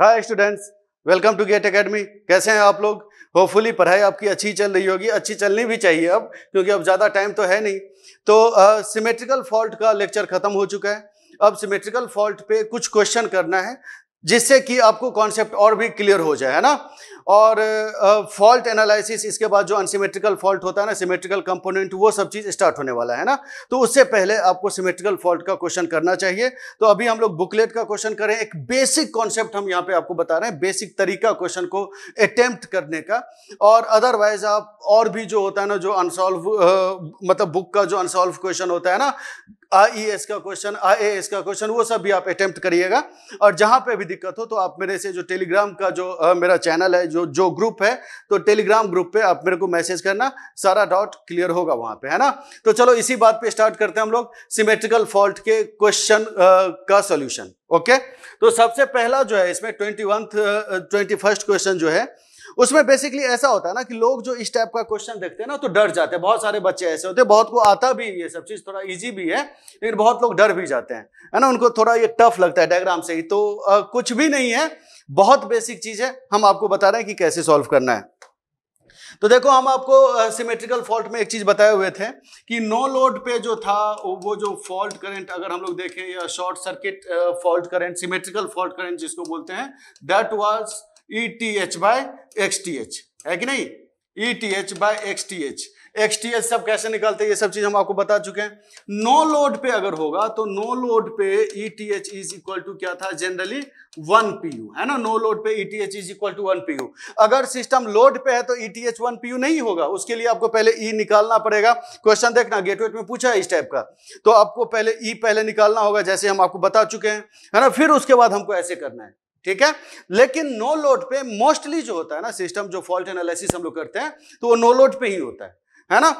Hi students welcome to GATE academy कैसे हैं आप लोग होपफुली पढ़ाई आपकी अच्छी चल रही होगी अच्छी चलनी भी चाहिए अब क्योंकि अब ज़्यादा टाइम तो है नहीं तो सिमेट्रिकल फॉल्ट का लेक्चर खत्म हो चुका है अब सिमेट्रिकल फॉल्ट पे कुछ क्वेश्चन करना है जिससे कि आपको कॉन्सेप्ट और भी क्लियर हो जाए है ना और फॉल्ट uh, एनालिसिस इसके बाद जो अनसीमेट्रिकल फॉल्ट होता है ना सिमेट्रिकल कंपोनेंट वो सब चीज़ स्टार्ट होने वाला है ना तो उससे पहले आपको सिमेट्रिकल फॉल्ट का क्वेश्चन करना चाहिए तो अभी हम लोग बुकलेट का क्वेश्चन करें एक बेसिक कॉन्सेप्ट हम यहाँ पे आपको बता रहे हैं बेसिक तरीका क्वेश्चन को अटैम्प्ट करने का और अदरवाइज आप और भी जो होता है ना जो अनसॉल्व uh, मतलब बुक का जो अनसॉल्व क्वेश्चन होता है ना आईएएस e का क्वेश्चन एस का क्वेश्चन वो सब भी आप अटैम्प्ट करिएगा और जहाँ पे भी दिक्कत हो तो आप मेरे से जो टेलीग्राम का जो आ, मेरा चैनल है जो जो ग्रुप है तो टेलीग्राम ग्रुप पे आप मेरे को मैसेज करना सारा डाउट क्लियर होगा वहाँ पे है ना तो चलो इसी बात पे स्टार्ट करते हैं हम लोग सिमेट्रिकल फॉल्ट के क्वेश्चन का सोल्यूशन ओके तो सबसे पहला जो है इसमें twenty one twenty first question जो है उसमें बेसिकली ऐसा होता है ना कि लोग जो इस टाइप का क्वेश्चन देखते हैं ना तो डर जाते हैं बहुत सारे बच्चे ऐसे होते हैं बहुत को आता भी ये सब चीज़ थोड़ा इजी भी है लेकिन बहुत लोग डर भी जाते हैं है ना उनको थोड़ा ये टफ लगता है डायग्राम से ही तो आ, कुछ भी नहीं है बहुत बेसिक चीज़ है हम आपको बता रहे हैं कि कैसे सॉल्व करना है तो देखो हम आपको सिमेट्रिकल फॉल्ट में एक चीज बताए हुए थे कि नो लोड पे जो था वो जो फॉल्ट करंट अगर हम लोग देखें या short circuit fault current symmetrical fault current जिसको बोलते हैं that was E T H by X T H है कि नहीं E T H by X T H X T H सब कैसे निकालते हैं ये सब चीज हम आपको बता चुके हैं नो लोड पे अगर होगा तो नो लोड पे E T H is equal to क्या था जनरली वन पी यू है ना नो लोड पे E T H is equal to one P U अगर सिस्टम लोड पे है तो E T H one P U नहीं होगा उसके लिए आपको पहले ई e निकालना पड़ेगा क्वेश्चन देखना गेट वेट में पूछा है इस टाइप का तो आपको पहले ई e पहले निकालना होगा जैसे हम आपको बता चुके हैं है ना फिर उसके बाद हमको ऐसे करना है ठीक है लेकिन नो लोड पे मोस्टली जो होता है ना सिस्टम जो फॉल्ट एनालिसिस हम लोग करते हैं तो वो नो लोड पे ही होता है है ना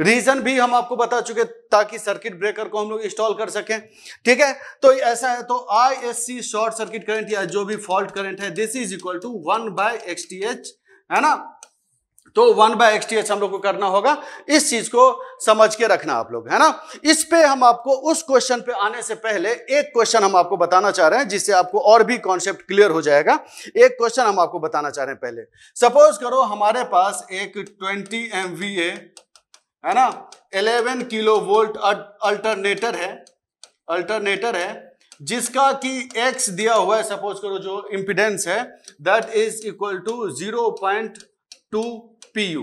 रीजन भी हम आपको बता चुके ताकि सर्किट ब्रेकर को हम लोग इंस्टॉल कर सकें ठीक है तो ऐसा है तो I S C short circuit current या जो भी फॉल्ट करंट है this is equal to one by X T H है ना तो one by X T H हम लोग को करना होगा इस चीज को समझ के रखना आप लोग है ना इस पे हम आपको उस क्वेश्चन पे आने से पहले एक क्वेश्चन हम आपको बताना चाह रहे हैं जिससे आपको और भी कॉन्सेप्ट क्लियर हो जाएगा एक क्वेश्चन हम आपको बताना चाह रहे हैं पहले सपोज करो हमारे पास एक ट्वेंटी एम है ना इलेवन किलो वोल्ट अल्टरनेटर है अल्टरनेटर है जिसका कि x दिया हुआ है सपोज करो जो इम्पिडेंस है that is equal to zero point two P U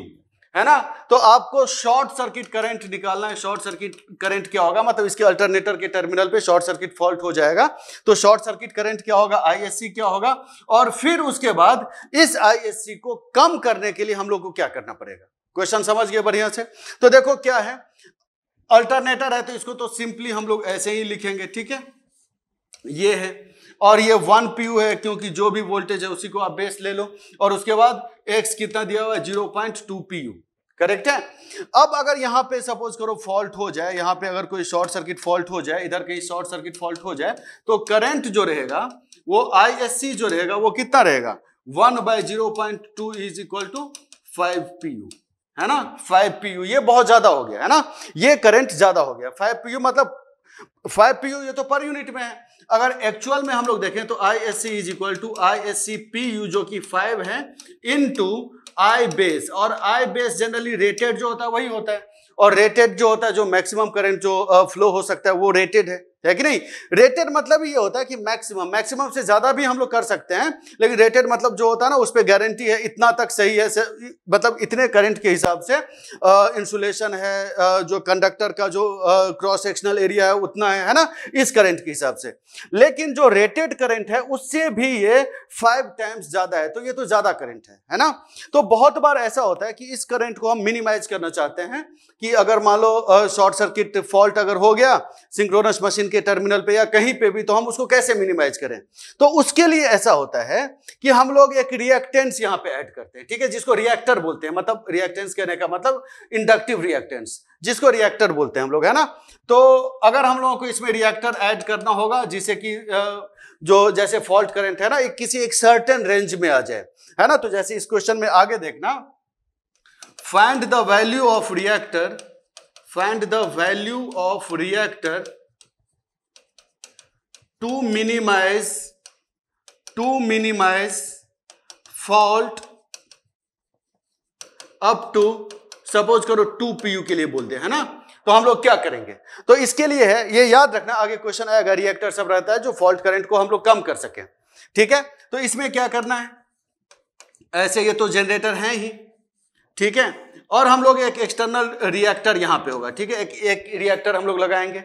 है ना तो आपको शॉर्ट सर्किट करंट निकालना है शॉर्ट सर्किट करंट क्या होगा मतलब इसके अल्टरनेटर के टर्मिनल पे शॉर्ट सर्किट फॉल्ट हो जाएगा तो शॉर्ट सर्किट करंट क्या होगा आईएससी क्या होगा और फिर उसके बाद इस आईएससी को कम करने के लिए हम लोग को क्या करना पड़ेगा क्वेश्चन समझ गए बढ़िया से तो देखो क्या है अल्टरनेटर है तो इसको तो सिंपली हम लोग ऐसे ही लिखेंगे ठीक है ये है और ये वन पी है क्योंकि जो भी वोल्टेज है उसी को आप बेस ले लो और उसके बाद एक्स कितना दिया हुआ है zero point two P correct है अब अगर यहाँ पे सपोज करो फॉल्ट हो जाए यहाँ पे अगर कोई शॉर्ट सर्किट फॉल्ट हो जाए इधर कहीं शॉर्ट सर्किट फॉल्ट हो जाए तो करंट जो रहेगा वो आई जो रहेगा वो कितना रहेगा one by zero point two is equal to five P है ना फाइव पी यू ये बहुत ज्यादा हो गया है ना ये करंट ज्यादा हो गया फाइव पी मतलब फाइव पीयू ये तो पर यूनिट में है अगर एक्चुअल में हम लोग देखें तो I S C is equal to I S C P U जो कि फाइव है इन टू आई बेस और आई बेस जनरली रेटेड जो होता है वही होता है और रेटेड जो होता है जो मैक्सिमम करंट जो फ्लो हो सकता है वो रेटेड है है कि नहीं रेटेड मतलब ये होता है कि मैक्सिमम मैक्सिमम से ज्यादा भी हम लोग कर सकते हैं लेकिन रेटेड मतलब जो होता है ना उस पर गारंटी है इतना तक सही है मतलब इतने करंट के हिसाब से इंसुलेशन है आ, जो कंडक्टर का जो क्रॉस सेक्शनल एरिया है उतना है है ना इस करंट के हिसाब से लेकिन जो रेटेड करंट है उससे भी ये फाइव टाइम्स ज्यादा है तो ये तो ज्यादा करंट है है ना तो बहुत बार ऐसा होता है कि इस करंट को हम मिनिमाइज करना चाहते हैं कि अगर मान लो शॉर्ट सर्किट फॉल्ट अगर हो गया सिंक्रोनस मशीन के टर्मिनल पे या कहीं पे भी तो हम उसको कैसे मिनिमाइज करें तो उसके लिए ऐसा होता है कि हम लोग एक रिएक्टेंस यहाँ पे ऐड करते हैं ठीक है जिसको रिएक्टर बोलते हैं मतलब रिएक्टेंस कहने का मतलब इंडक्टिव रिएक्टेंस जिसको रिएक्टर बोलते हैं हम लोग है ना तो अगर हम लोगों को इसमें रिएक्टर ऐड करना होगा जिससे कि जो जैसे फॉल्ट करेंट है ना एक किसी एक सर्टन रेंज में आ जाए है ना तो जैसे इस क्वेश्चन में आगे देखना find the value of reactor find the value of reactor to minimize to minimize fault up to suppose करो टू यू के लिए बोलते हैं ना तो हम लोग क्या करेंगे तो इसके लिए है ये याद रखना आगे क्वेश्चन आएगा रिएक्टर सब रहता है जो फॉल्ट करंट को हम लोग कम कर सके ठीक है तो इसमें क्या करना है ऐसे ये तो जनरेटर है ही ठीक है और हम लोग एक एक्सटर्नल रिएक्टर यहाँ पे होगा ठीक है एक एक रिएक्टर हम लोग लगाएंगे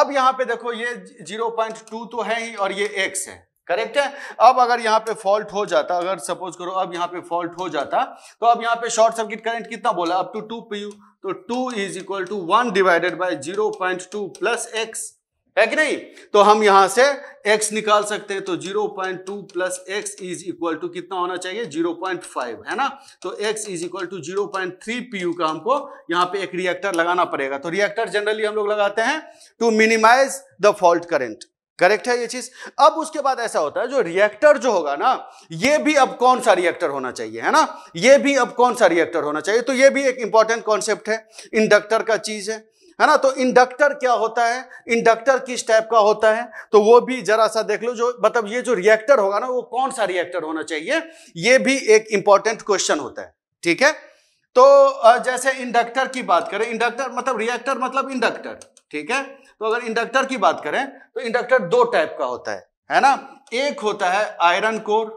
अब यहाँ पे देखो ये 0.2 तो है ही और ये एक्स है करेक्ट है अब अगर यहाँ पे फॉल्ट हो जाता अगर सपोज करो अब यहाँ पे फॉल्ट हो जाता तो अब यहाँ पे शॉर्ट सर्किट करंट कितना बोला अप टू टू पी तो two is equal to one divided by zero point two plus X है कि नहीं तो हम यहां से x निकाल सकते हैं तो 0.2 point two plus X is equal to कितना होना चाहिए 0.5 है ना तो x is equal to zero point का हमको यहाँ पे एक रिएक्टर लगाना पड़ेगा तो रिएक्टर जनरली हम लोग लगाते हैं to minimize the fault current correct है ये चीज अब उसके बाद ऐसा होता है जो रिएक्टर जो होगा ना ये भी अब कौन सा रिएक्टर होना चाहिए है ना ये भी अब कौन सा रिएक्टर होना चाहिए तो ये भी एक इंपॉर्टेंट कॉन्सेप्ट है इंडक्टर का चीज है है ना तो इंडक्टर क्या होता है इंडक्टर किस टाइप का होता है तो वो भी जरा सा देख लो जो मतलब ये जो रिएक्टर होगा ना वो कौन सा रिएक्टर होना चाहिए ये भी एक इंपॉर्टेंट क्वेश्चन होता है ठीक है तो जैसे इंडक्टर की बात करें इंडक्टर मतलब रिएक्टर मतलब इंडक्टर ठीक है तो अगर इंडक्टर की बात करें तो इंडक्टर दो टाइप का होता है है ना एक होता है आयरन कोर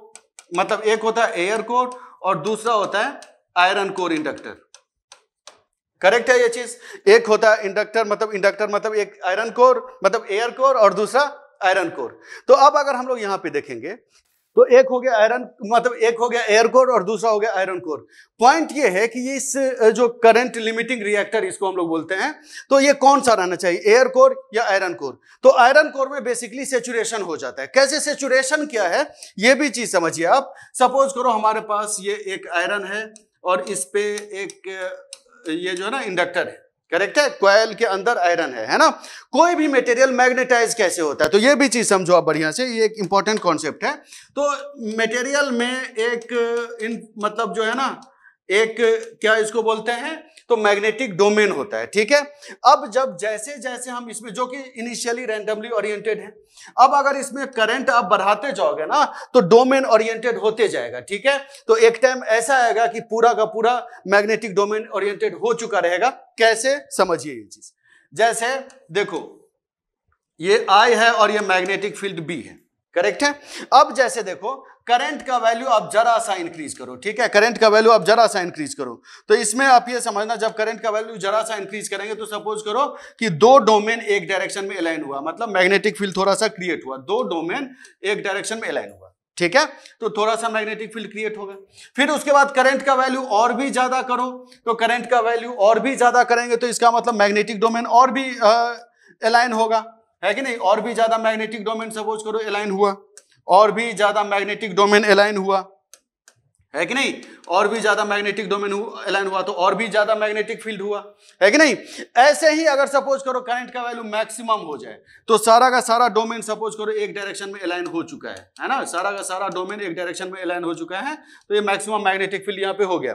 मतलब एक होता है एयर कोर और दूसरा होता है आयरन कोर इंडक्टर करेक्ट है ये चीज एक होता है इंडक्टर मतलब इंडक्टर मतलब एक आयरन कोर मतलब एयर कोर और दूसरा आयरन कोर तो अब अगर हम लोग यहां पे देखेंगे तो एक हो गया आयरन मतलब एक हो गया एयर कोर और दूसरा हो गया आयरन कोर पॉइंट ये है कि इस जो करंट लिमिटिंग रिएक्टर इसको हम लोग बोलते हैं तो ये कौन सा रहना चाहिए एयर कोर या आयरन कोर तो आयरन कोर में बेसिकली सेचुरेशन हो जाता है कैसे सेचुरेशन क्या है ये भी चीज समझिए आप सपोज करो हमारे पास ये एक आयरन है और इस पे एक ये जो है ना इंडक्टर है करेक्ट है क्वाइल के अंदर आयरन है है ना कोई भी मटेरियल मैग्नेटाइज कैसे होता है तो ये भी चीज समझो आप बढ़िया से ये एक इंपॉर्टेंट कॉन्सेप्ट है तो मटेरियल में एक इन मतलब जो है ना एक क्या इसको बोलते हैं तो मैग्नेटिक डोमेन होता है ठीक है अब जब जैसे जैसे हम इसमें जो कि इनिशियली रैंडमली ओरिएंटेड है अब अगर इसमें करंट आप बढ़ाते जाओगे ना तो डोमेन ओरिएंटेड होते जाएगा ठीक है तो एक टाइम ऐसा आएगा कि पूरा का पूरा मैग्नेटिक डोमेन ओरिएंटेड हो चुका रहेगा कैसे समझिए ये चीज जैसे देखो ये आई है और ये मैग्नेटिक फील्ड बी है करेक्ट है अब जैसे देखो करंट का वैल्यू आप जरा सा इंक्रीज करो ठीक है करंट का वैल्यू आप जरा सा इंक्रीज करो तो इसमें आप ये समझना जब करंट का वैल्यू जरा सा इंक्रीज करेंगे तो सपोज करो कि दो डोमेन एक डायरेक्शन में अलाइन हुआ मतलब मैग्नेटिक फील्ड थोड़ा सा क्रिएट हुआ दो डोमेन एक डायरेक्शन में अलाइन हुआ ठीक है तो थोड़ा सा मैग्नेटिक फील्ड क्रिएट होगा फिर उसके बाद करंट का वैल्यू और भी ज्यादा करो तो करंट का वैल्यू और भी ज्यादा करेंगे तो इसका मतलब मैग्नेटिक डोमेन और भी अलाइन होगा है कि नहीं और भी ज्यादा मैग्नेटिक डोमेन सपोज करो अलाइन हुआ और भी ज्यादा मैग्नेटिक डोमेन एलाइन हुआ है कि नहीं और भी ज्यादा मैग्नेटिक डोमेन अलाइन हुआ तो और भी ज्यादा मैग्नेटिक फील्ड हुआ है कि नहीं ऐसे ही अगर सपोज करो करंट का वैल्यू मैक्सिमम हो जाए तो सारा का सारा डोमेन सपोज करो एक डायरेक्शन में अलाइन हो चुका है है ना सारा का सारा डोमेन एक डायरेक्शन में अलाइन हो चुका है तो ये मैक्सिमम मैग्नेटिक फील्ड यहाँ पे हो गया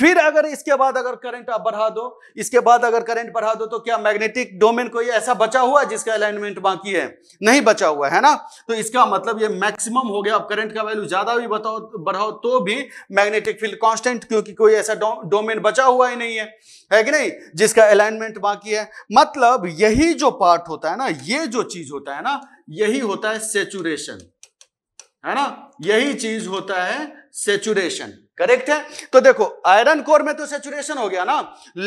फिर अगर इसके बाद अगर करंट आप बढ़ा दो इसके बाद अगर करंट बढ़ा दो तो क्या मैग्नेटिक डोमेन कोई ऐसा बचा हुआ जिसका अलाइनमेंट बाकी है नहीं बचा हुआ है ना तो इसका मतलब ये मैक्सिमम हो गया अब करंट का वैल्यू ज्यादा भी बताओ बढ़ाओ तो भी मैग्नेटिक फील्ड कांस्टेंट क्योंकि कोई ऐसा डोमेन दो, बचा हुआ ही नहीं है है कि नहीं जिसका अलाइनमेंट बाकी है मतलब यही जो पार्ट होता है ना ये जो चीज होता है ना यही होता है सेचुरेशन है ना यही चीज होता है सेचुरेशन करेक्ट है तो देखो आयरन कोर में तो सेचुरेशन हो गया ना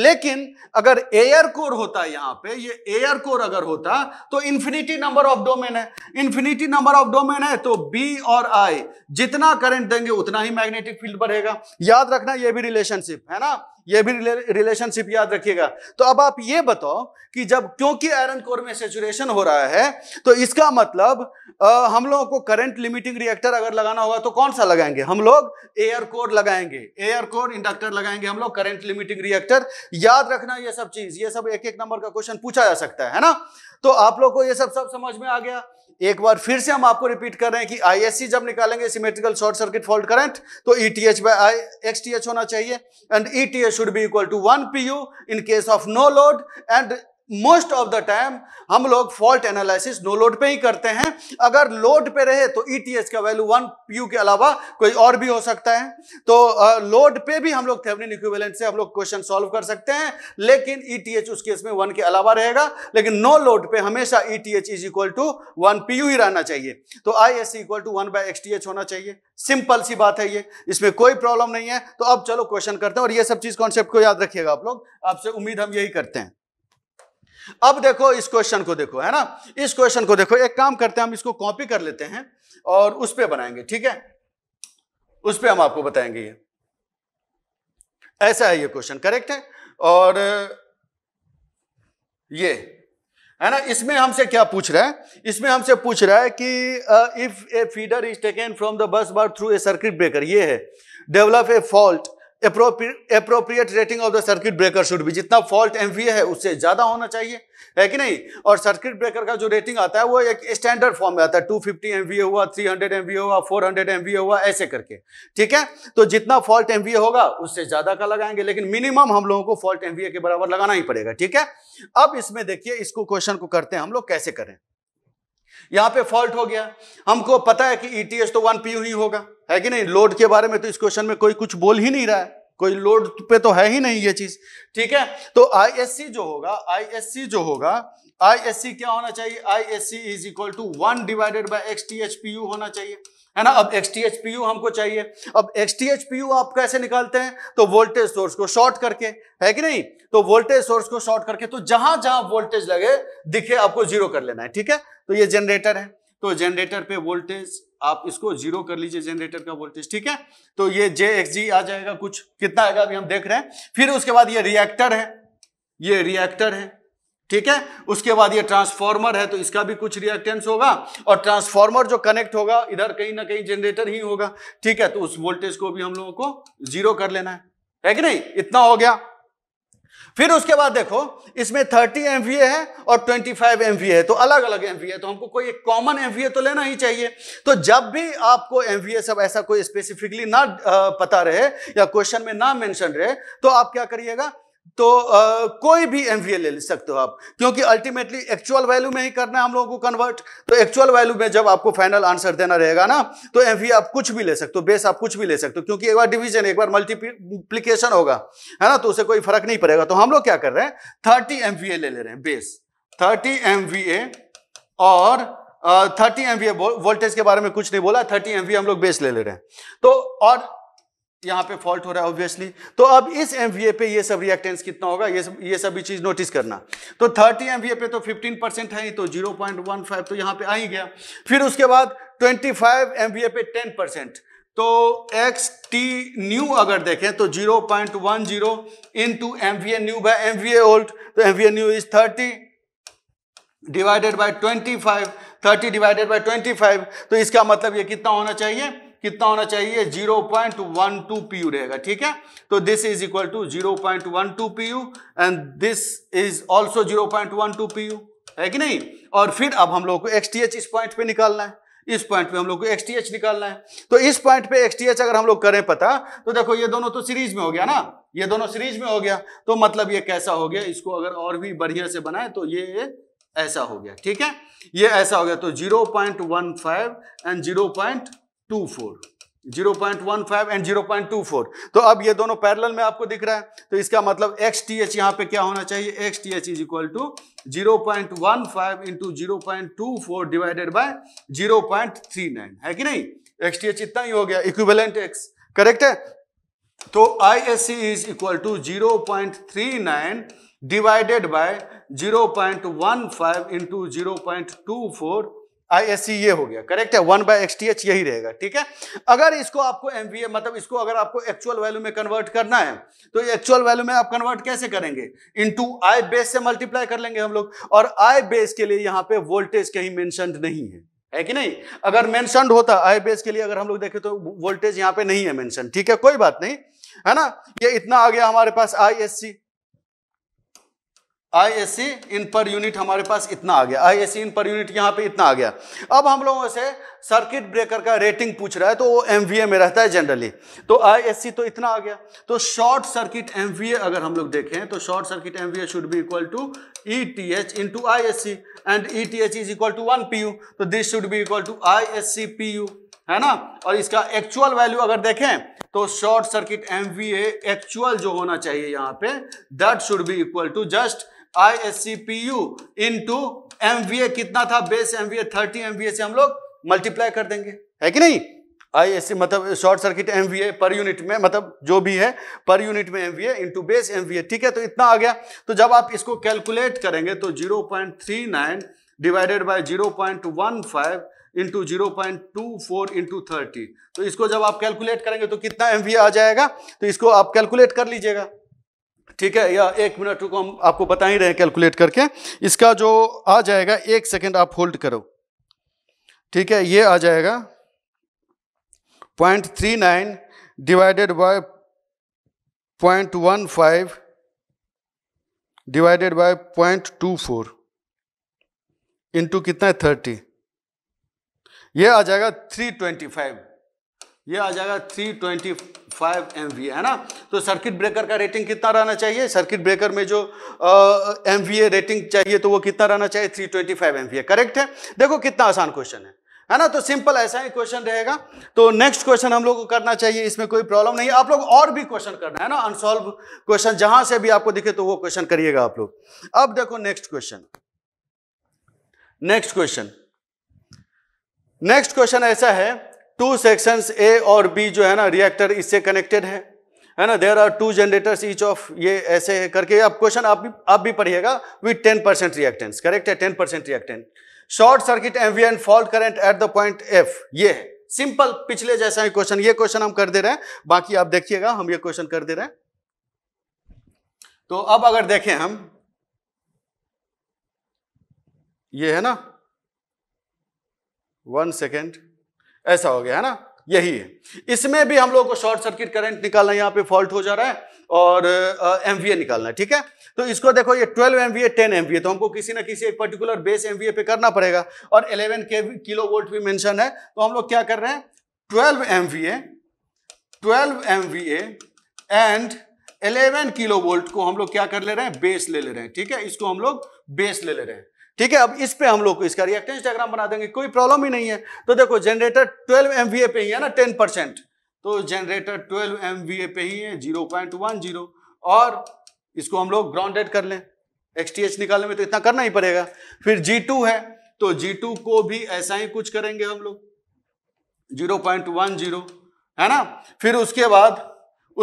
लेकिन अगर एयर कोर होता है यहां पे ये एयर कोर अगर होता तो इंफिनिटी नंबर ऑफ डोमेन है इंफिनिटी नंबर ऑफ डोमेन है तो बी और आई जितना करंट देंगे उतना ही मैग्नेटिक फील्ड बढ़ेगा याद रखना ये भी रिलेशनशिप है ना ये भी रिलेशनशिप याद रखिएगा तो अब आप ये बताओ कि जब क्योंकि आयरन कोर में सेचुरेशन हो रहा है तो इसका मतलब आ, हम लोगों को करंट लिमिटिंग रिएक्टर अगर लगाना होगा तो कौन सा लगाएंगे हम लोग एयर कोर लगाएंगे एयर कोर इंडक्टर लगाएंगे हम लोग करंट लिमिटिंग रिएक्टर याद रखना ये सब चीज ये सब एक एक नंबर का क्वेश्चन पूछा जा सकता है ना तो आप लोग को यह सब सब समझ में आ गया एक बार फिर से हम आपको रिपीट कर रहे हैं कि आईएससी जब निकालेंगे symmetrical short circuit fault current तो ईटीएच बाय आई एक्सटीएच होना चाहिए and ETH should be equal to one PU in case of no load and most of the time हम लोग फॉल्ट एनालिसिस नो लोड पे ही करते हैं अगर load पे रहे तो ई e का वैल्यू वन पीयू के अलावा कोई और भी हो सकता है तो लोड पे भी हम लोग थेवनिन इक्विवेलेंट से हम लोग क्वेश्चन सॉल्व कर सकते हैं लेकिन ईटीएच e उस केस में वन के अलावा रहेगा लेकिन नो लोड पे हमेशा ETH is equal to one P ही रहना चाहिए तो I S equal to one by XTH होना चाहिए सिंपल सी बात है ये इसमें कोई प्रॉब्लम नहीं है तो अब चलो क्वेश्चन करते हैं और ये सब चीज कॉन्सेप्ट को याद रखिएगा आप लोग आपसे उम्मीद हम यही करते हैं अब देखो इस क्वेश्चन को देखो है ना इस क्वेश्चन को देखो एक काम करते हैं हम इसको कॉपी कर लेते हैं और उस पर बनाएंगे ठीक है उस पर हम आपको बताएंगे ये ऐसा है ये क्वेश्चन करेक्ट है और ये है ना इसमें हमसे क्या पूछ रहा है इसमें हमसे पूछ रहा है कि if a feeder is taken from the bus bar through a circuit breaker ये है develop a fault appropriate rating of the circuit breaker should भी जितना फॉल्ट एम है उससे ज़्यादा होना चाहिए है कि नहीं और सर्किट ब्रेकर का जो रेटिंग आता है वो एक स्टैंडर्ड फॉर्म में आता है 250 फिफ्टी हुआ 300 हंड्रेड एम हुआ फोर हंड्रेड एम हुआ ऐसे करके ठीक है तो जितना फॉल्ट एम होगा उससे ज़्यादा का लगाएंगे लेकिन मिनिमम हम लोगों को फॉल्ट एम के बराबर लगाना ही पड़ेगा ठीक है अब इसमें देखिए इसको क्वेश्चन को करते हैं हम लोग कैसे करें यहां पे फॉल्ट हो गया हमको पता है कि ईटीएस e तो वन पीयू ही होगा है कि नहीं लोड के बारे में तो इस क्वेश्चन में कोई कुछ बोल ही नहीं रहा है कोई लोड पे तो है ही नहीं ये चीज ठीक है तो आईएससी जो होगा आईएससी जो होगा आईएससी क्या होना चाहिए ISC is equal to one divided by X T H P U होना चाहिए है ना अब एक्स टी हमको चाहिए अब एक्स टी आप कैसे निकालते हैं तो वोल्टेज सोर्स को शॉर्ट करके है कि नहीं तो वोल्टेज सोर्स को शॉर्ट करके तो जहां जहां वोल्टेज लगे दिखे आपको जीरो कर लेना है ठीक है तो ये जनरेटर है तो जनरेटर पे वोल्टेज आप इसको जीरो कर लीजिए जनरेटर का वोल्टेज ठीक है तो ये जे एक्स जी आ जाएगा कुछ कितना आएगा अभी हम देख रहे हैं फिर उसके बाद ये रिएक्टर है ये रिएक्टर है ठीक है उसके बाद ये ट्रांसफार्मर है तो इसका भी कुछ रिएक्टेंस होगा और ट्रांसफार्मर जो कनेक्ट होगा इधर कहीं ना कहीं जनरेटर ही होगा ठीक है तो उस वोल्टेज को भी हम लोगों को जीरो कर लेना है है कि नहीं इतना हो गया फिर उसके बाद देखो इसमें 30 एमवीए है और 25 एमवीए है तो अलग अलग एमवीए है तो हमको कोई एक कॉमन एमवीए तो लेना ही चाहिए तो जब भी आपको एमवीए सब ऐसा कोई स्पेसिफिकली ना पता रहे या क्वेश्चन में ना मेंशन रहे तो आप क्या करिएगा तो आ, कोई भी एम ले सकते हो आप क्योंकि अल्टीमेटली एक्चुअल वैल्यू में ही करना है हम लोगों को कन्वर्ट तो एक्चुअल वैल्यू में जब आपको फाइनल आंसर देना रहेगा ना तो एम आप कुछ भी ले सकते हो बेस आप कुछ भी ले सकते हो क्योंकि एक बार डिवीजन एक बार मल्टीप्लीकेशन होगा है ना तो उसे कोई फर्क नहीं पड़ेगा तो हम लोग क्या कर रहे हैं थर्टी एम ले ले रहे हैं बेस थर्टी एम और थर्टी एम वोल्टेज के बारे में कुछ नहीं बोला थर्टी एम हम लोग बेस ले ले रहे हैं तो और यहां पे फॉल्ट हो रहा है ऑब्वियसली तो अब इस एमवीए पे ये सब रिएक्टेंस कितना होगा ये सब ये सब भी चीज नोटिस करना तो 30 एमवीए पे तो 15 परसेंट है ही तो 0.15 तो यहां पे आ ही गया फिर उसके बाद 25 एमवीए पे 10 परसेंट तो एक्स टी न्यू अगर देखें तो 0.10 point one zero into M V A new by M V A old तो M V A new is thirty divided by twenty five thirty divided by twenty five तो इसका मतलब ये कितना होना चाहिए कितना होना चाहिए 0.12 पीयू रहेगा ठीक है तो this is equal to 0.12 PU and this is also 0.12 PU है कि नहीं और फिर अब हम लोग को एक्सटीएच इस पॉइंट पे निकालना है इस पॉइंट पे हम लोग को एक्सटीएच निकालना है तो इस पॉइंट पे एक्सटीएच अगर हम लोग करें पता तो देखो ये दोनों तो सीरीज में हो गया ना ये दोनों सीरीज में हो गया तो मतलब ये कैसा हो गया इसको अगर और भी बढ़िया से बनाए तो ये ऐसा हो गया ठीक है ये ऐसा हो गया तो 0.15 एंड 0.12 0.15 एंड जीरो तो अब ये दोनों पैरेलल में आपको दिख रहा है तो इसका मतलब एक्स टी एच यहाँ पे क्या होना चाहिए X T H is equal to zero point one five into zero point two four divided by zero point three nine है कि नहीं एक्स टी एच इतना ही हो गया इक्विवेलेंट एक्स करेक्ट है तो I S C is equal to zero point three nine divided by zero point one five into zero point two four I S C ये हो गया करेक्ट है one by X T H यही रहेगा ठीक है अगर इसको आपको एम वी ए मतलब इसको अगर आपको एक्चुअल वैल्यू में कन्वर्ट करना है तो एक्चुअल वैल्यू में आप कन्वर्ट कैसे करेंगे इनटू आई बेस से मल्टीप्लाई कर लेंगे हम लोग और आई बेस के लिए यहाँ पे वोल्टेज कहीं मैंशन नहीं है है कि नहीं अगर मैंशन होता आई बेस के लिए अगर हम लोग देखें तो वोल्टेज यहाँ पे नहीं है मैंशन ठीक है कोई बात नहीं है ना ये इतना आ गया हमारे पास आई एस सी आई एस सी इन पर यूनिट हमारे पास इतना आ गया आई एस सी इन पर यूनिट यहाँ पे इतना आ गया अब हम लोगों से सर्किट ब्रेकर का रेटिंग पूछ रहा है तो वो एम में रहता है जनरली तो आई एस सी तो इतना आ गया तो शॉर्ट सर्किट एम अगर हम लोग देखें तो short circuit M should be equal to E T H to I S C and E T H is equal to one P U तो this should be equal to I S C P U है ना और इसका actual value अगर देखें तो short circuit M actual जो होना चाहिए यहाँ पे that should be equal to just I S C P U into M V A कितना था base M V A thirty M V A से हम लोग मल्टीप्लाई कर देंगे है कि नहीं आई एस सी मतलब short circuit M V A per unit में मतलब जो भी है पर यूनिट में M V A into base M V A ठीक है तो इतना आ गया तो जब आप इसको कैलकुलेट करेंगे तो zero point three nine divided by zero point one five into zero point two four into thirty तो इसको जब आप कैलकुलेट करेंगे तो कितना एम आ जाएगा तो इसको आप कैलकुलेट कर लीजिएगा ठीक है या एक मिनट रुको हम आपको बता ही रहे हैं कैलकुलेट करके इसका जो आ जाएगा एक सेकेंड आप होल्ड करो ठीक है ये आ जाएगा point three nine divided by point one five divided by point two four into कितना है थर्टी ये आ जाएगा थ्री ट्वेंटी फाइव ये आ जाएगा थ्री ट्वेंटी फाइव एम है ना तो सर्किट ब्रेकर का रेटिंग कितना रहना चाहिए सर्किट ब्रेकर में जो एम uh, रेटिंग चाहिए तो वो कितना रहना चाहिए three twenty five M correct है देखो कितना आसान क्वेश्चन है है ना तो सिंपल ऐसा ही क्वेश्चन रहेगा तो नेक्स्ट क्वेश्चन हम लोग को करना चाहिए इसमें कोई प्रॉब्लम नहीं आप लोग और भी क्वेश्चन करना है ना अनसॉल्व क्वेश्चन जहां से भी आपको दिखे तो वो क्वेश्चन करिएगा आप लोग अब देखो next question next question next question ऐसा है टू सेक्शंस ए और बी जो है ना रिएक्टर इससे कनेक्टेड है है ना there are two generators each of ये ऐसे है करके आप क्वेश्चन आप भी आप भी पढ़िएगा with ten percent reactance correct है ten percent reactant short circuit and fault current at the point F ये है सिंपल पिछले जैसा ही क्वेश्चन ये क्वेश्चन हम कर दे रहे हैं बाकी आप देखिएगा हम ये क्वेश्चन कर दे रहे हैं तो अब अगर देखें हम ये है ना वन सेकेंड ऐसा हो गया है ना यही है इसमें भी हम लोग को शॉर्ट सर्किट करंट निकालना यहाँ पे फॉल्ट हो जा रहा है और एम ए निकालना है ठीक है तो इसको देखो ये 12 M V A ten M तो हमको किसी ना किसी एक पर्टिकुलर बेस एम पे करना पड़ेगा और 11 के किलो वोल्ट भी मेंशन है तो हम लोग क्या कर रहे हैं 12 M V A twelve M V A and 11 kilo volt को हम लोग क्या कर ले रहे हैं बेस ले ले रहे हैं ठीक है इसको हम लोग बेस ले ले रहे हैं ठीक है अब इस पे हम लोग इसका रिएक्टेंस डायग्राम बना देंगे कोई प्रॉब्लम ही नहीं है तो देखो जनरेटर ट्वेल्व एम पे ही है ना टेन परसेंट तो जनरेटर ट्वेल्व एम पे ही है जीरो पॉइंट वन जीरो और इसको हम लोग ग्राउंडेड कर लें एक्स निकालने में तो इतना करना ही पड़ेगा फिर जी है तो जी को भी ऐसा ही कुछ करेंगे हम लोग जीरो पॉइंट वन जीरो है ना फिर उसके बाद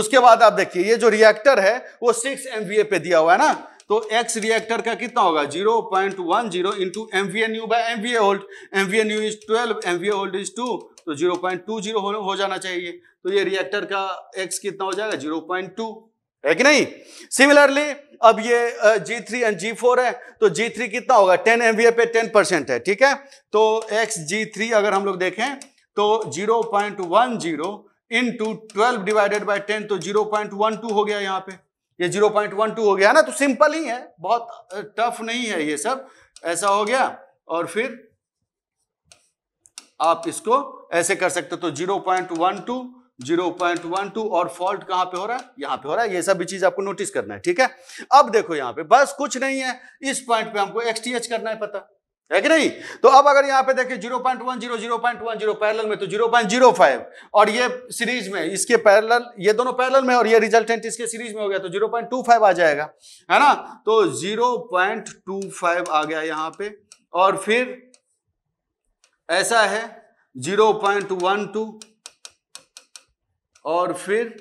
उसके बाद आप देखिए ये जो रिएक्टर है वो सिक्स एम पे दिया हुआ है ना तो एक्स रिएक्टर का कितना होगा zero point one zero into M V N U by M V old M V N U is twelve M V old is two तो जीरो पॉइंट टू जीरो हो जाना चाहिए तो ये रिएक्टर का एक्स कितना हो जाएगा जीरो पॉइंट टू है कि नहीं सिमिलरली अब ये G3 थ्री एंड जी है तो G3 कितना होगा 10 MVA पे 10 परसेंट है ठीक है तो एक्स जी अगर हम लोग देखें तो 0.10 point one zero into twelve divided by ten तो 0.12 हो गया यहाँ पे ये जीरो पॉइंट वन टू हो गया ना तो सिंपल ही है बहुत टफ नहीं है ये सब ऐसा हो गया और फिर आप इसको ऐसे कर सकते तो zero point one two zero point one two और फॉल्ट कहां पे हो रहा है यहां पे हो रहा है ये सब भी चीज आपको नोटिस करना है ठीक है अब देखो यहां पे बस कुछ नहीं है इस पॉइंट पे हमको एक्सटीएच करना है पता है कि नहीं तो अब अगर यहां पे देखें zero point one zero zero point one zero parallel में तो जीरो पॉइंट जीरो फाइव और ये सीरीज में इसके पैरल ये दोनों पैरल में और ये रिजल्टेंट इसके सीरीज में हो गया तो जीरो पॉइंट टू फाइव आ जाएगा है ना तो जीरो पॉइंट टू फाइव आ गया यहां पे और फिर ऐसा है जीरो पॉइंट वन टू और फिर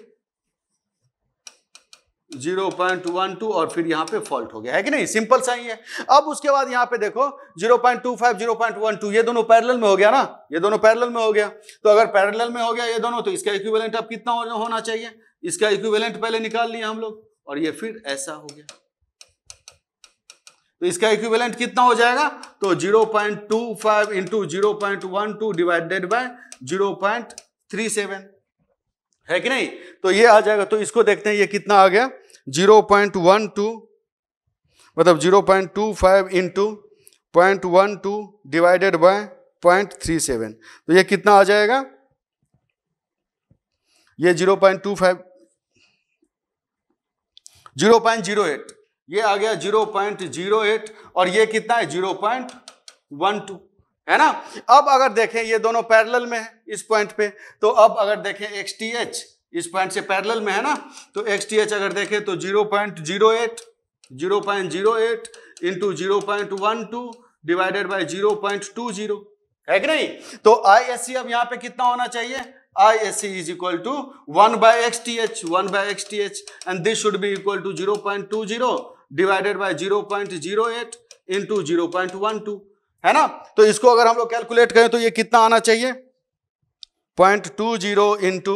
जीरो पॉइंट वन टू और फिर यहाँ पे फॉल्ट हो गया है कि नहीं सिंपल सा ही है अब उसके बाद यहाँ पे देखो zero point two five zero point one two ये दोनों पैरेलल में हो गया ना ये दोनों पैरेलल में हो गया तो अगर पैरेलल में हो गया ये दोनों तो इसका इक्विवेलेंट अब कितना होना चाहिए इसका इक्विवेलेंट पहले निकाल लिया हम लोग और ये फिर ऐसा हो गया तो इसका इक्विवेलेंट कितना हो जाएगा तो zero point two five into zero point one two divided by zero point three seven है कि नहीं तो ये आ जाएगा तो इसको देखते हैं ये कितना आ गया जीरो पॉइंट वन टू मतलब zero point two five into point one two divided by point three seven तो ये कितना आ जाएगा ये zero point two five zero point zero eight ये आ गया जीरो पॉइंट जीरो एट और ये कितना है जीरो पॉइंट वन टू है ना अब अगर देखें ये दोनों पैरेलल में है इस पॉइंट पे तो अब अगर देखें एक्स टी एच इस पॉइंट से पैरेलल में है ना तो एक्स टी एच अगर देखें तो zero point zero eight zero point zero eight into zero point one two divided by zero point two zero है कि नहीं तो आई एस सी अब यहाँ पे कितना होना चाहिए I S C is equal to one by X T H one by X T H and this should be equal to zero point two zero divided by zero point zero eight into zero point one two है ना तो इसको अगर हम लोग calculate करें तो ये कितना आना चाहिए point two zero into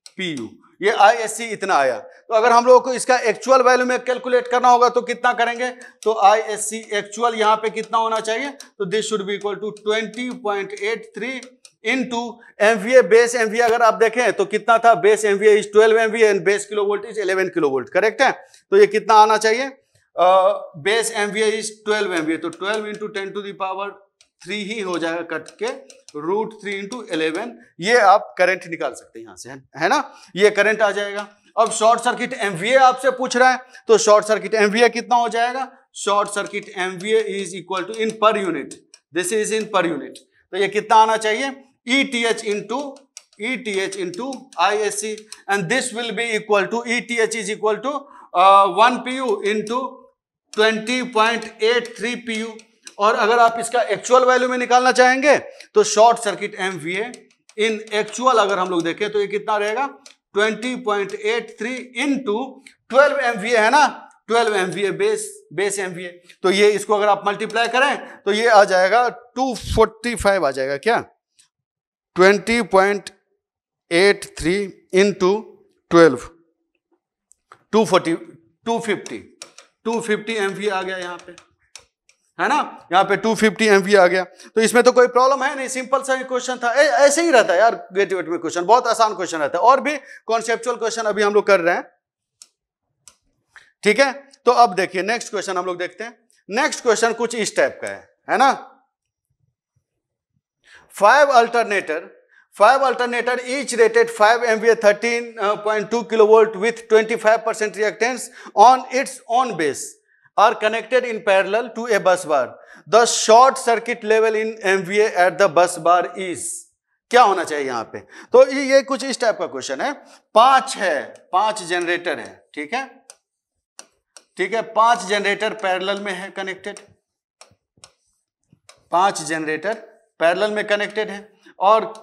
P U ये आई एस सी इतना आया तो अगर हम लोगों को इसका एक्चुअल वैल्यू में कैलकुलेट करना होगा तो कितना करेंगे तो आई एस सी एक्चुअल यहाँ पे कितना होना चाहिए तो this should be equal to twenty point eight three into M V A base M V A अगर आप देखें तो कितना था base M V as twelve M V and base kilo volt is eleven kilo volt correct है तो ये कितना आना चाहिए base M V as twelve M V A तो twelve into ten to the power three ही हो जाएगा कट के रूट थ्री इंटू इलेवन ये आप करंट निकाल सकते हैं यहाँ से है ना ये करंट आ जाएगा अब शॉर्ट सर्किट एमवीए आपसे पूछ रहा है तो शॉर्ट सर्किट एमवीए कितना हो जाएगा short circuit MVA is equal to in per unit this is in per unit तो ये कितना आना चाहिए E T H into E T H into I S C and this will be equal to E T H is equal to one P U into twenty point eight three P U और अगर आप इसका actual value में निकालना चाहेंगे तो short circuit M V A in actual अगर हम लोग देखें तो ये कितना रहेगा 20.83 point eight three into twelve M है ना 12 एम बेस बेस एम तो ये इसको अगर आप मल्टीप्लाई करें तो ये आ जाएगा 245 आ जाएगा क्या 20.83 point eight three into twelve two forty two fifty two fifty M आ गया यहाँ पे है ना यहाँ पे 250 फिफ्टी आ गया तो इसमें तो कोई प्रॉब्लम है नहीं सिंपल सा क्वेश्चन था ए, ऐसे ही रहता है यार ग्रेजुएट में क्वेश्चन बहुत आसान क्वेश्चन रहता है और भी कॉन्सेप्चुअल क्वेश्चन अभी हम लोग कर रहे हैं ठीक है तो अब देखिए नेक्स्ट क्वेश्चन हम लोग देखते हैं नेक्स्ट क्वेश्चन कुछ इस टाइप का है है ना five alternator five alternator each rated five M B thirteen point two kilo volt with twenty five percent reactance on its on base are connected in parallel to a bus bar. The short circuit level in MVA at the bus bar is क्या होना चाहिए यहां पे तो ये कुछ इस type का क्वेश्चन है पांच है पांच जनरेटर है ठीक है ठीक है पांच जनरेटर पैरेलल में है कनेक्टेड पांच जनरेटर पैरेलल में कनेक्टेड है और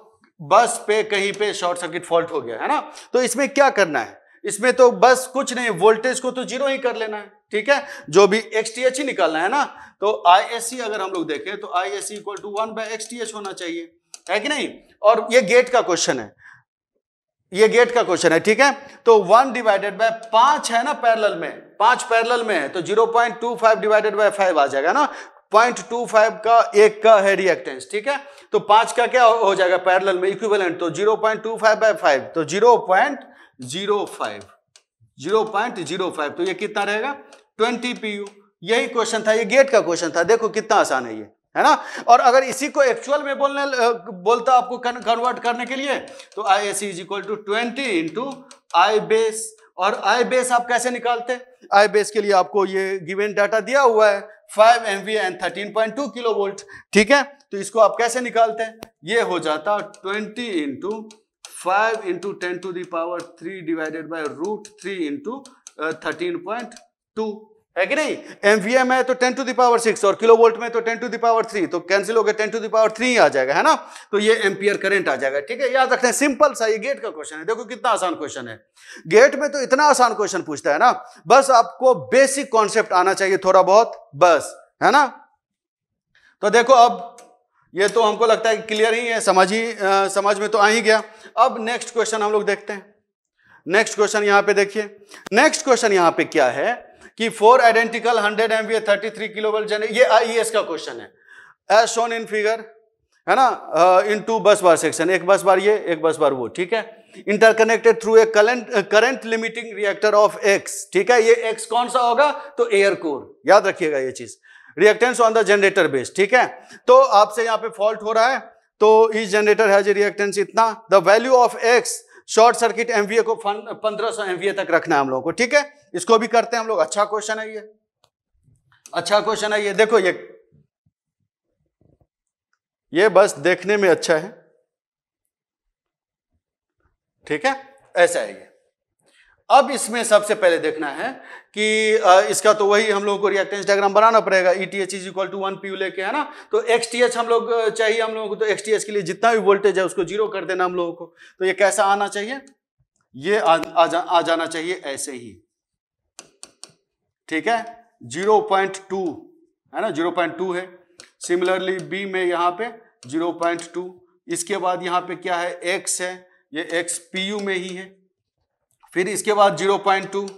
बस पे कहीं पे शॉर्ट सर्किट फॉल्ट हो गया है ना तो इसमें क्या करना है इसमें तो बस कुछ नहीं वोल्टेज को तो जीरो ही कर लेना है ठीक है जो भी एक्स टी एच ही निकालना है ना तो आई एस सी अगर हम लोग देखें तो I S C equal to one by X T H होना चाहिए है कि नहीं और ये गेट का क्वेश्चन है ये गेट का क्वेश्चन है ठीक है तो वन डिवाइडेड बाय पांच है ना पैरेलल में पांच पैरेलल में है तो zero point two five divided by five आ जाएगा ना पॉइंट टू फाइव का एक का है रिएक्टेंस ठीक है तो पांच का क्या हो जाएगा पैरेलल में इक्विवेलेंट तो zero point two five by five तो zero point zero five zero point zero five तो ये कितना रहेगा ट्वेंटी पी यही क्वेश्चन था ये गेट का क्वेश्चन था देखो कितना आसान है ये है ना और अगर इसी को एक्चुअल में बोलने बोलता आपको कन्वर्ट करने के लिए तो I S is equal to twenty into I base और आई बेस आप कैसे निकालते आई बेस के लिए आपको ये गिवन डाटा दिया हुआ है five M V and thirteen point two kilo volt ठीक है तो इसको आप कैसे निकालते हैं ये हो जाता twenty into five into ten to the power three divided by root three into thirteen point two है कि नहीं एमवीएम है तो टेन टू दावर सिक्स और किलो वोल्ट में तो टेन टू दावर थ्री तो कैंसिल हो गया टेन टू दावर थ्री आ जाएगा है ना तो ये एम्पियर करंट आ जाएगा ठीक है याद रखना सिंपल सा ये गेट का क्वेश्चन है देखो कितना आसान क्वेश्चन है गेट में तो इतना आसान क्वेश्चन पूछता है ना बस आपको बेसिक कॉन्सेप्ट आना चाहिए थोड़ा बहुत बस है ना तो देखो अब ये तो हमको लगता है क्लियर ही है समझ ही समझ में तो आ ही गया अब नेक्स्ट क्वेश्चन हम लोग देखते हैं नेक्स्ट क्वेश्चन यहां पे देखिए नेक्स्ट क्वेश्चन यहां पे क्या है कि four identical 100 MVA 33 volt generator ये आईएएस e का क्वेश्चन है एज शोन इन फिगर है ना इन टू बस बार सेक्शन एक बस बार ये एक बस बार वो ठीक है interconnected through a current current limiting reactor of X ठीक है ये एक्स कौन सा होगा तो एयर कोर याद रखिएगा ये चीज reactance on the generator base ठीक है तो आपसे यहाँ पे फॉल्ट हो रहा है तो इस जनरेटर हैज रिएक्टेंस इतना the value of X short circuit MVA को पंद्रह सौ एमवीए तक रखना है हम लोगों को ठीक है इसको भी करते हैं हम लोग अच्छा क्वेश्चन है ये अच्छा क्वेश्चन है ये देखो ये ये बस देखने में अच्छा है ठीक है ऐसा है ये अब इसमें सबसे पहले देखना है कि इसका तो वही हम लोगों को रिएक्टेंस डायग्राम बनाना पड़ेगा E T H is equal to one P U लेके है ना तो एक्स टी एच हम लोग चाहिए हम लोगों को तो एक्स टी एच के लिए जितना भी वोल्टेज है उसको जीरो कर देना हम लोगों को तो ये कैसा आना चाहिए ये आ, आ, जा, आ जाना चाहिए ऐसे ही ठीक है जीरो पॉइंट टू है ना जीरो पॉइंट टू है सिमिलरली बी में यहाँ पे जीरो पॉइंट टू इसके बाद यहाँ पे क्या है एक्स है ये एक्स पी यू में ही है फिर इसके बाद जीरो पॉइंट टू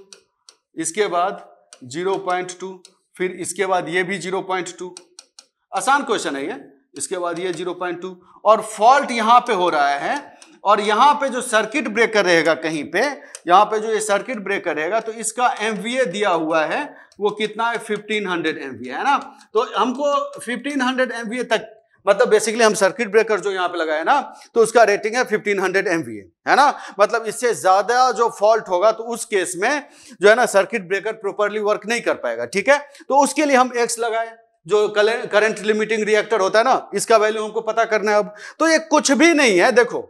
इसके बाद जीरो पॉइंट टू फिर इसके बाद ये भी जीरो पॉइंट टू आसान क्वेश्चन है ये इसके बाद ये जीरो पॉइंट टू और फॉल्ट यहाँ पे हो रहा है और यहाँ पे जो सर्किट ब्रेकर रहेगा कहीं पे यहाँ पे जो ये सर्किट ब्रेकर रहेगा तो इसका एम दिया हुआ है वो कितना है 1500 हंड्रेड है ना तो हमको 1500 हंड्रेड तक मतलब बेसिकली हम सर्किट ब्रेकर जो यहाँ पे लगाए ना तो उसका रेटिंग है 1500 हंड्रेड है ना मतलब इससे ज्यादा जो फॉल्ट होगा तो उस केस में जो है ना सर्किट ब्रेकर प्रॉपरली वर्क नहीं कर पाएगा ठीक है तो उसके लिए हम एक्स लगाए जो करंट लिमिटिंग रिएक्टर होता है ना इसका वैल्यू हमको पता करना है अब तो ये कुछ भी नहीं है देखो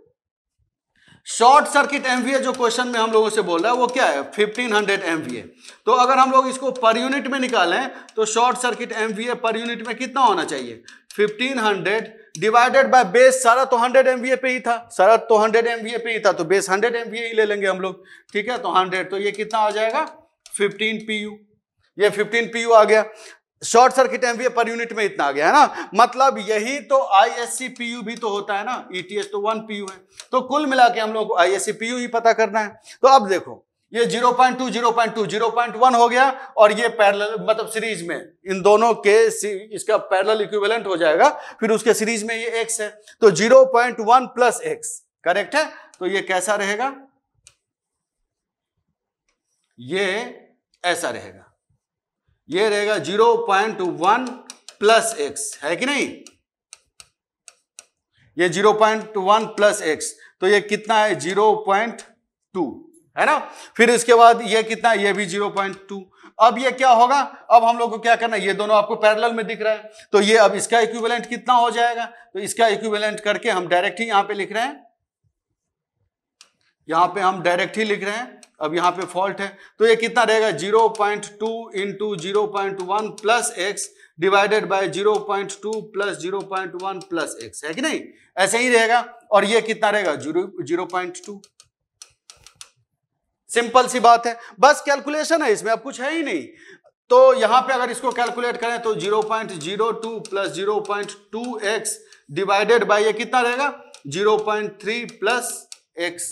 शॉर्ट सर्किट एम जो क्वेश्चन में हम लोगों से बोल रहा है वो क्या है 1500 हंड्रेड एमवीए तो अगर हम लोग इसको पर यूनिट में निकालें तो short circuit M per unit में कितना होना चाहिए 1500 डिवाइडेड बाय बेस सारा तो 100 एम पे ही था सारा तो 100 एम पे ही था तो बेस 100 एम ही ले लेंगे हम लोग ठीक है तो 100 तो ये कितना आ जाएगा 15 पी ये 15 पी आ गया short circuit M per unit में इतना आ गया है ना मतलब यही तो I S C P U भी तो होता है ना ईटीएस e तो वन पी यू है तो कुल मिला के हम लोग को I S C P U ही पता करना है तो अब देखो ये 0.2 0.2 0.1 हो गया और ये पैरेलल मतलब सीरीज में इन दोनों के इसका पैरेलल इक्विवेलेंट हो जाएगा फिर उसके सीरीज में ये एक्स है तो 0.1 प्लस एक्स करेक्ट है तो ये कैसा रहेगा ये ऐसा रहेगा ये रहेगा zero point one plus X है कि नहीं ये zero point one plus X तो ये कितना है जीरो पॉइंट टू है ना फिर इसके बाद ये कितना ये भी जीरो पॉइंट टू अब ये क्या होगा अब हम लोग को क्या करना है ये दोनों आपको पैरेलल में दिख रहा है तो ये अब इसका इक्विवेलेंट कितना हो जाएगा तो इसका इक्विवेलेंट करके हम डायरेक्ट ही यहां पे लिख रहे हैं यहां पे हम डायरेक्ट ही लिख रहे हैं अब यहाँ पे फॉल्ट है तो ये कितना रहेगा zero point two into zero point one plus X divided by zero point two plus zero point one plus X है कि नहीं ऐसे ही रहेगा और ये कितना रहेगा जीरो पॉइंट टू सिंपल सी बात है बस कैलकुलेशन है इसमें अब कुछ है ही नहीं तो यहां पे अगर इसको कैलकुलेट करें तो zero point zero two plus zero point two X divided by ये कितना रहेगा zero point three plus X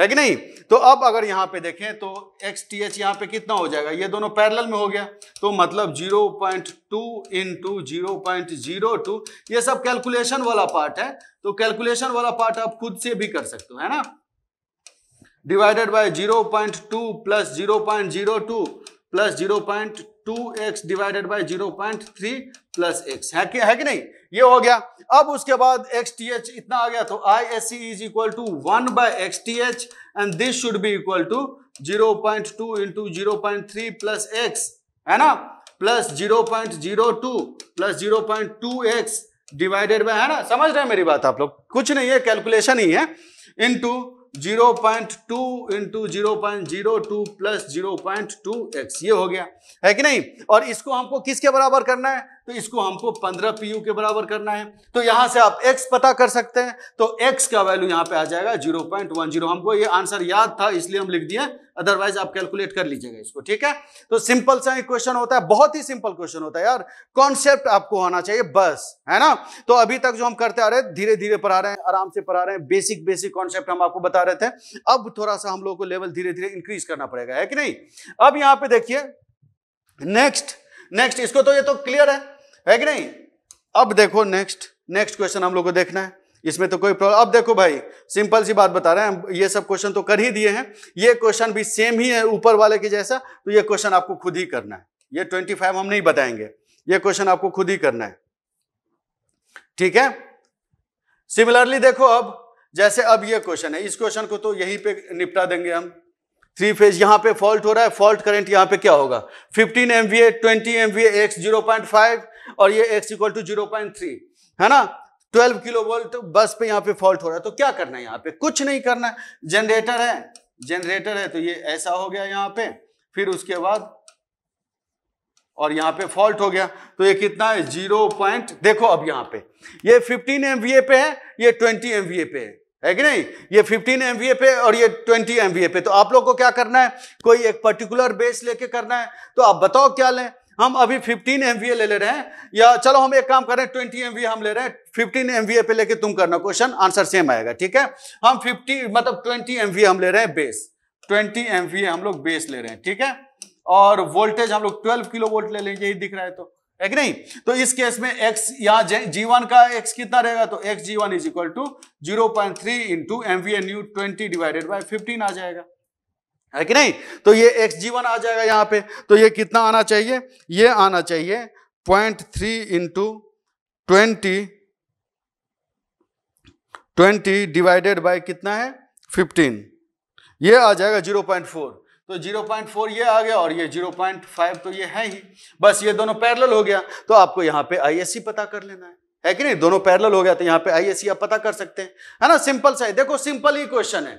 है कि नहीं तो अब अगर यहां पे देखें तो एक्स टी एच यहां पर कितना हो जाएगा ये दोनों पैरेलल में हो गया तो मतलब 0.2 point two in zero point zero two ये सब कैलकुलेशन वाला पार्ट है तो कैलकुलेशन वाला पार्ट आप खुद से भी कर सकते हो है ना divided by 0.2 point two plus zero point zero two plus zero point two X divided by zero point three plus X है कि है कि नहीं ये हो गया अब उसके बाद एक्स टी एच इतना आ गया तो I S C is equal to one by X T H and this should be equal to zero point two into zero point three plus X है ना plus zero point zero two plus zero point two X divided by है ना समझ रहे हैं मेरी बात आप लोग कुछ नहीं है कैलकुलेशन ही है into zero point two into zero point zero two plus zero point two X ये हो गया है कि नहीं और इसको हमको किसके बराबर करना है तो इसको हमको 15 पी के बराबर करना है तो यहां से आप x पता कर सकते हैं तो x का वैल्यू यहां पे आ जाएगा 0.10 हमको ये आंसर याद था इसलिए हम लिख दिए अदरवाइज आप कैलकुलेट कर लीजिएगा इसको ठीक है तो सिंपल सा क्वेश्चन होता है बहुत ही सिंपल क्वेश्चन होता है यार कॉन्सेप्ट आपको होना चाहिए बस है ना तो अभी तक जो हम करते आ रहे धीरे धीरे पढ़ा रहे हैं आराम से पढ़ा रहे हैं बेसिक बेसिक कॉन्सेप्ट हम आपको बता रहे थे अब थोड़ा सा हम लोग को लेवल धीरे धीरे इंक्रीज करना पड़ेगा है कि नहीं अब यहाँ पे देखिए नेक्स्ट नेक्स्ट इसको तो ये तो क्लियर है है कि नहीं अब देखो नेक्स्ट नेक्स्ट क्वेश्चन हम लोग को देखना है इसमें तो कोई प्रॉब्लम अब देखो भाई सिंपल सी बात बता रहे हैं ये सब क्वेश्चन तो कर ही दिए हैं ये क्वेश्चन भी सेम ही है ऊपर वाले के जैसा तो ये क्वेश्चन आपको खुद ही करना है ये ट्वेंटी फाइव हम नहीं बताएंगे ये क्वेश्चन आपको खुद ही करना है ठीक है सिमिलरली देखो अब जैसे अब ये क्वेश्चन है इस क्वेश्चन को तो यहीं पे निपटा देंगे हम थ्री फेज यहाँ पे फॉल्ट हो रहा है फॉल्ट करंट यहाँ पे क्या होगा 15 twenty M V X five और ये एक्स इक्वल टू थ्री है ना 12 किलो वोल्ट बस पे यहाँ पे फॉल्ट हो रहा है तो क्या करना है यहाँ पे कुछ नहीं करना है जनरेटर है जनरेटर है तो ये ऐसा हो गया यहाँ पे फिर उसके बाद और यहाँ पे फॉल्ट हो गया तो ये कितना है जीरो पॉइंट देखो अब यहाँ पे ये 15 ए पे है ये 20 ए पे है है कि नहीं ये 15 एम पे और ये 20 एम पे तो आप लोग को क्या करना है कोई एक पर्टिकुलर बेस लेके करना है तो आप बताओ क्या लें हम अभी 15 एम ले ले रहे हैं या चलो हम एक काम करें 20 एम हम ले रहे हैं 15 एम पे लेके तुम करना क्वेश्चन आंसर सेम आएगा ठीक है हम 50 मतलब 20 एम हम ले रहे हैं बेस 20 एम हम लोग बेस ले रहे हैं ठीक है और वोल्टेज हम लोग ट्वेल्व किलो वोल्ट ले लेंगे यही दिख रहा है तो एक नहीं तो इस केस में x या जी वन का x कितना रहेगा तो X G one is equal to zero point three into M V N U twenty divided by fifteen आ जाएगा है कि नहीं तो ये एक्स जी वन आ जाएगा यहाँ पे तो ये कितना आना चाहिए ये आना चाहिए point three into twenty twenty divided by कितना है फिफ्टीन ये आ जाएगा जीरो पॉइंट फोर तो 0.4 ये आ गया और ये 0.5 तो ये है ही बस ये दोनों पैरेलल हो गया तो आपको यहाँ पे आईएससी पता कर लेना है है कि नहीं दोनों पैरेलल हो गया तो यहाँ पे आईएससी आप पता कर सकते हैं है ना सिंपल सा है देखो सिंपल ही क्वेश्चन है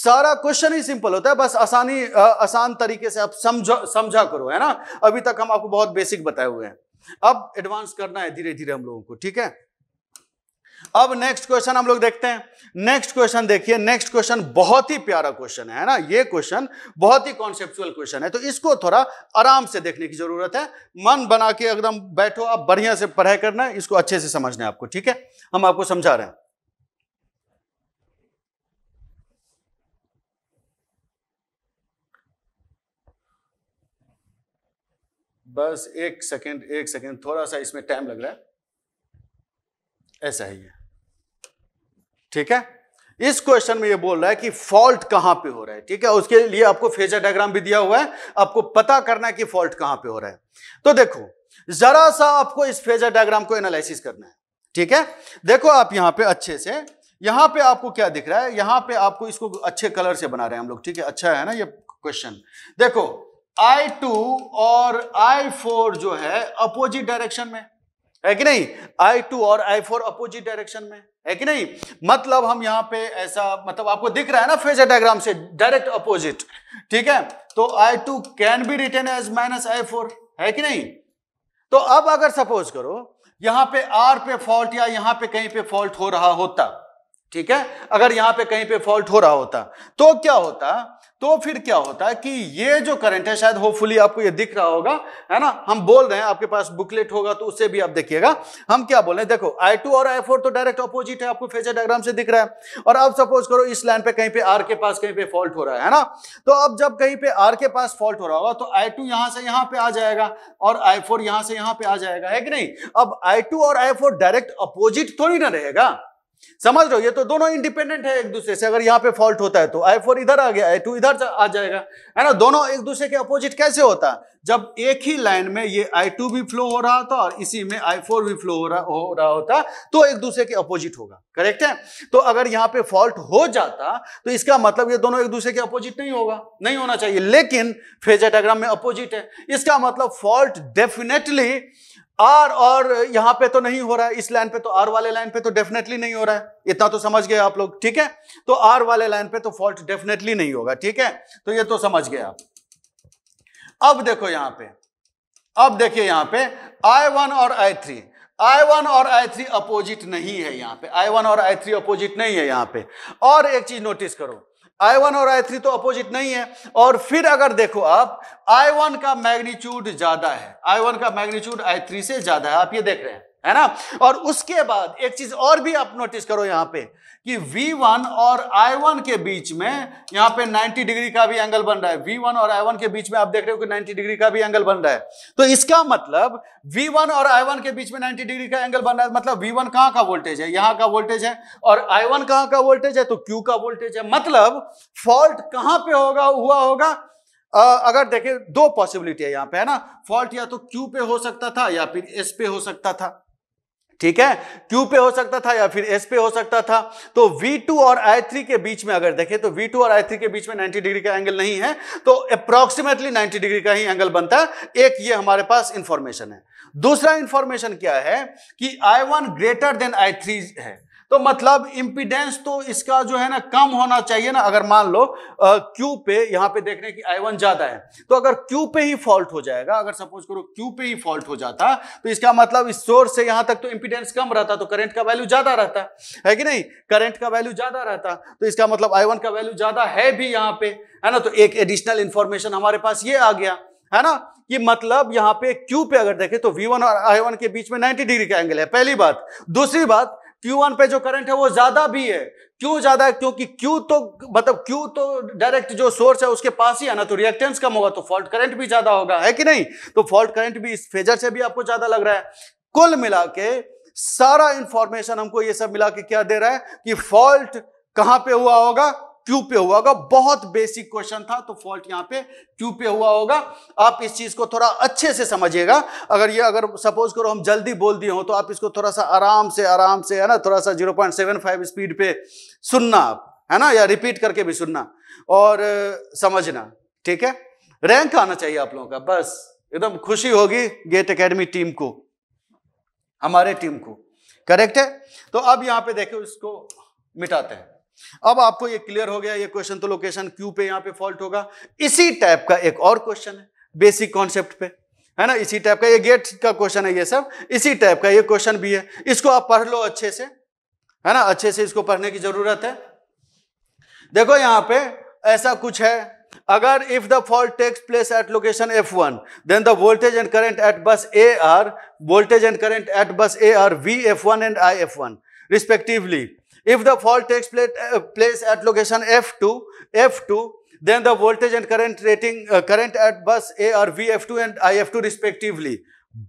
सारा क्वेश्चन ही सिंपल होता है बस आसानी आसान तरीके से आप समझो समझा करो है ना अभी तक हम आपको बहुत बेसिक बताए हुए हैं अब एडवांस करना है धीरे धीरे हम लोगों को ठीक है अब नेक्स्ट क्वेश्चन हम लोग देखते हैं नेक्स्ट क्वेश्चन देखिए नेक्स्ट क्वेश्चन बहुत ही प्यारा क्वेश्चन है ना ये क्वेश्चन बहुत ही कॉन्सेप्चुअल क्वेश्चन है तो इसको थोड़ा आराम से देखने की जरूरत है मन बना के एकदम बैठो आप बढ़िया से पढ़ाई करना इसको अच्छे से समझना है आपको ठीक है हम आपको समझा रहे हैं बस एक सेकंड एक सेकंड थोड़ा सा इसमें टाइम लग रहा है ऐसा ही है ठीक है इस क्वेश्चन में ये बोल रहा है कि फॉल्ट कहां पे हो रहा है ठीक है उसके लिए आपको फेजर डायग्राम भी दिया हुआ है आपको पता करना है कि फॉल्ट कहां पे हो रहा है तो देखो जरा सा आपको इस फेजर डायग्राम को एनालिसिस करना है ठीक है देखो आप यहां पे अच्छे से यहां पे आपको क्या दिख रहा है यहां पे आपको इसको अच्छे कलर से बना रहे हैं हम लोग ठीक है अच्छा है ना ये क्वेश्चन देखो आई और आई जो है अपोजिट डायरेक्शन में है कि नहीं आई टू और आई फोर अपोजिट डायरेक्शन में है कि नहीं मतलब हम यहाँ पे ऐसा मतलब आपको दिख रहा है ना फेजर डायग्राम से डायरेक्ट अपोजिट ठीक है तो I two can be written as minus I four है कि नहीं तो अब अगर सपोज करो यहां पे आर पे फॉल्ट या यहां पे कहीं पे फॉल्ट हो रहा होता ठीक है अगर यहां पे कहीं पे फॉल्ट हो रहा होता तो क्या होता तो फिर क्या होता है कि ये जो करंट है शायद होपफुली आपको ये दिख रहा होगा है ना हम बोल रहे हैं आपके पास बुकलेट होगा तो उससे भी आप देखिएगा हम क्या बोल रहे हैं देखो आई टू और आई फोर तो डायरेक्ट अपोजिट है आपको फेजर डायग्राम से दिख रहा है और अब सपोज करो इस लाइन पे कहीं पे आर के पास कहीं पे फॉल्ट हो रहा है, ना तो अब जब कहीं पे आर के पास फॉल्ट हो रहा होगा तो आई टू यहां से यहां पर आ जाएगा और आई फोर यहां से यहां पे आ जाएगा है कि नहीं अब आई टू और आई फोर डायरेक्ट अपोजिट थोड़ी ना रहेगा समझ रहे हो ये तो दोनों इंडिपेंडेंट है एक दूसरे से अगर यहाँ पे फॉल्ट होता है तो आई फोर इधर आ गया आई टू इधर आ जाएगा है ना दोनों एक दूसरे के अपोजिट कैसे होता है जब एक ही लाइन में ये आई टू भी फ्लो हो रहा होता और इसी में आई फोर भी फ्लो हो रहा हो रहा होता तो एक दूसरे के अपोजिट होगा करेक्ट है तो अगर यहाँ पे फॉल्ट हो जाता तो इसका मतलब ये दोनों एक दूसरे के अपोजिट नहीं होगा नहीं होना चाहिए लेकिन फेज डायग्राम में अपोजिट है इसका मतलब फॉल्ट डेफिनेटली आर और यहां पे तो नहीं हो रहा है इस लाइन पे तो आर वाले लाइन पे तो डेफिनेटली नहीं हो रहा है इतना तो समझ गए आप लोग ठीक है तो आर वाले लाइन पे तो फॉल्ट डेफिनेटली नहीं होगा ठीक है तो ये तो समझ गए आप अब देखो यहां पे अब देखिए यहां पे आई वन और आई थ्री आई वन और आई थ्री अपोजिट नहीं है यहां पे आई वन और आई थ्री अपोजिट नहीं है यहां पे और एक चीज नोटिस करो आई वन और आई थ्री तो अपोजिट नहीं है और फिर अगर देखो आप आई वन का मैग्नीट्यूड ज्यादा है आई वन का मैग्नीट्यूड आई थ्री से ज्यादा है आप ये देख रहे हैं है ना और उसके बाद एक चीज और भी आप नोटिस करो यहां पे कि V1 और I1 के बीच में यहां पे 90 डिग्री का भी एंगल बन रहा है V1 और I1 के बीच में आप देख रहे हो कि 90 डिग्री का भी एंगल बन रहा है तो इसका मतलब V1 और I1 के बीच में 90 डिग्री का एंगल बन रहा है मतलब V1 वन कहां का वोल्टेज है यहां का वोल्टेज है और I1 वन कहां का वोल्टेज है तो Q का वोल्टेज है मतलब फॉल्ट कहां पे होगा हुआ होगा Uh, अगर देखें दो पॉसिबिलिटी है यहां पे है ना फॉल्ट या तो क्यू पे हो सकता था या फिर एस पे हो सकता था ठीक है Q पे हो सकता था या फिर S पे हो सकता था तो V2 और I3 के बीच में अगर देखें तो V2 और I3 के बीच में 90 डिग्री का एंगल नहीं है तो अप्रोक्सीमेटली 90 डिग्री का ही एंगल बनता है एक ये हमारे पास इंफॉर्मेशन है दूसरा इंफॉर्मेशन क्या है कि I1 ग्रेटर देन I3 है तो मतलब इंपिडेंस तो इसका जो है ना कम होना चाहिए ना अगर मान लो क्यू पे यहाँ पे देखने की आई वन ज्यादा है तो अगर क्यू पे ही फॉल्ट हो जाएगा अगर सपोज करो क्यू पे ही फॉल्ट हो जाता तो इसका मतलब इस सोर्स से यहां तक तो इंपिडेंस कम रहता तो करंट का वैल्यू ज्यादा रहता है कि नहीं करंट का वैल्यू ज्यादा रहता तो इसका मतलब आई का वैल्यू ज्यादा है भी यहाँ पे है ना तो एक एडिशनल इंफॉर्मेशन हमारे पास ये आ गया है ना कि मतलब यहां पे क्यू पे अगर देखें तो V1 और I1 के बीच में 90 डिग्री का एंगल है पहली बात दूसरी बात Q1 पे जो करंट है वो ज्यादा भी है क्यों ज्यादा है क्योंकि Q तो मतलब Q तो डायरेक्ट जो सोर्स है उसके पास ही है ना तो रिएक्टेंस कम होगा तो फॉल्ट करंट भी ज्यादा होगा है कि नहीं तो फॉल्ट करंट भी इस फेजर से भी आपको ज्यादा लग रहा है कुल मिला के सारा इंफॉर्मेशन हमको ये सब मिला के क्या दे रहा है कि फॉल्ट कहां पे हुआ होगा क्यू पे हुआ होगा बहुत बेसिक क्वेश्चन था तो फॉल्ट यहाँ पे क्यू पे हुआ होगा आप इस चीज को थोड़ा अच्छे से समझिएगा अगर ये अगर सपोज करो हम जल्दी बोल दिए हो तो आप इसको थोड़ा सा आराम से आराम से है ना थोड़ा सा फाइव स्पीड पे सुनना आप है ना या रिपीट करके भी सुनना और समझना ठीक है रैंक आना चाहिए आप लोगों का बस एकदम खुशी होगी गेट अकेडमी टीम को हमारे टीम को करेक्ट है तो अब यहाँ पे देखो इसको मिटाते हैं अब आपको ये क्लियर हो गया ये क्वेश्चन तो लोकेशन क्यू पे यहां पे फॉल्ट होगा इसी टाइप का एक और क्वेश्चन है बेसिक कॉन्सेप्ट पे है ना इसी टाइप का ये गेट का क्वेश्चन है ये सब इसी टाइप का ये क्वेश्चन भी है इसको आप पढ़ लो अच्छे से है ना अच्छे से इसको पढ़ने की जरूरत है देखो यहां पे ऐसा कुछ है अगर if the fault takes place at location F one then the voltage and current at bus A R voltage and current at bus A R V F one and I F one respectively If the fault takes uh, place at location F2, F2, then the voltage and current rating, uh, current at bus A are VF2 and IF2 respectively.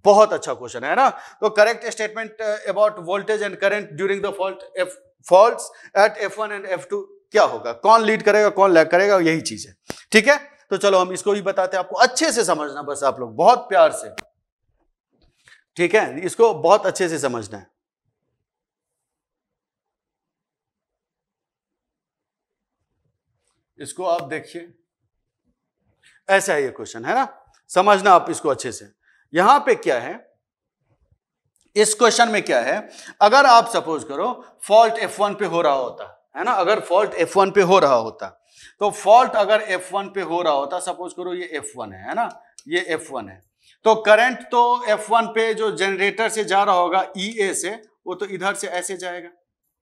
बहुत अच्छा question है ना तो correct statement about voltage and current during the fault F faults at F one and F two क्या होगा कौन lead करेगा कौन लैग करेगा यही चीज है ठीक है तो चलो हम इसको भी बताते हैं आपको अच्छे से समझना बस आप लोग बहुत प्यार से ठीक है इसको बहुत अच्छे से समझना है इसको आप देखिए ऐसा है ये क्वेश्चन है ना समझना आप इसको अच्छे से यहां पे क्या है इस क्वेश्चन में क्या है अगर आप सपोज करो फॉल्ट F1 पे हो रहा होता है ना अगर फॉल्ट F1 पे हो रहा होता तो फॉल्ट अगर F1 पे हो रहा होता सपोज करो ये F1 है है ना ये F1 है तो करंट तो F1 पे जो जनरेटर से जा रहा होगा ए e से वो तो इधर से ऐसे जाएगा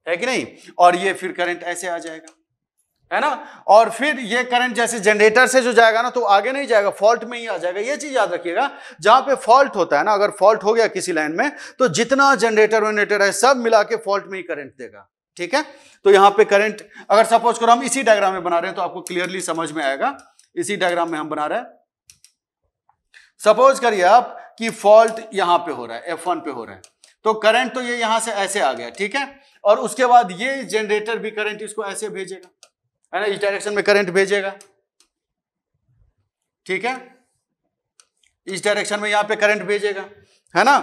है कि नहीं और ये फिर करंट ऐसे आ जाएगा है ना और फिर ये करंट जैसे जनरेटर से जो जाएगा ना तो आगे नहीं जाएगा फॉल्ट में ही आ जाएगा ये चीज याद रखिएगा जहां पे फॉल्ट होता है ना अगर फॉल्ट हो गया किसी लाइन में तो जितना जनरेटर वनरेटर है सब मिला के फॉल्ट में ही करंट देगा ठीक है तो यहां पे करंट अगर सपोज करो हम इसी डायग्राम में बना रहे हैं तो आपको क्लियरली समझ में आएगा इसी डायग्राम में हम बना रहे हैं सपोज करिए आप कि फॉल्ट यहां पे हो रहा है एफ पे हो रहा है तो करंट तो ये यहां से ऐसे आ गया ठीक है और उसके बाद ये जनरेटर भी करंट इसको ऐसे भेजेगा है ना इस डायरेक्शन में करंट भेजेगा ठीक है इस डायरेक्शन में यहां पे करंट भेजेगा है ना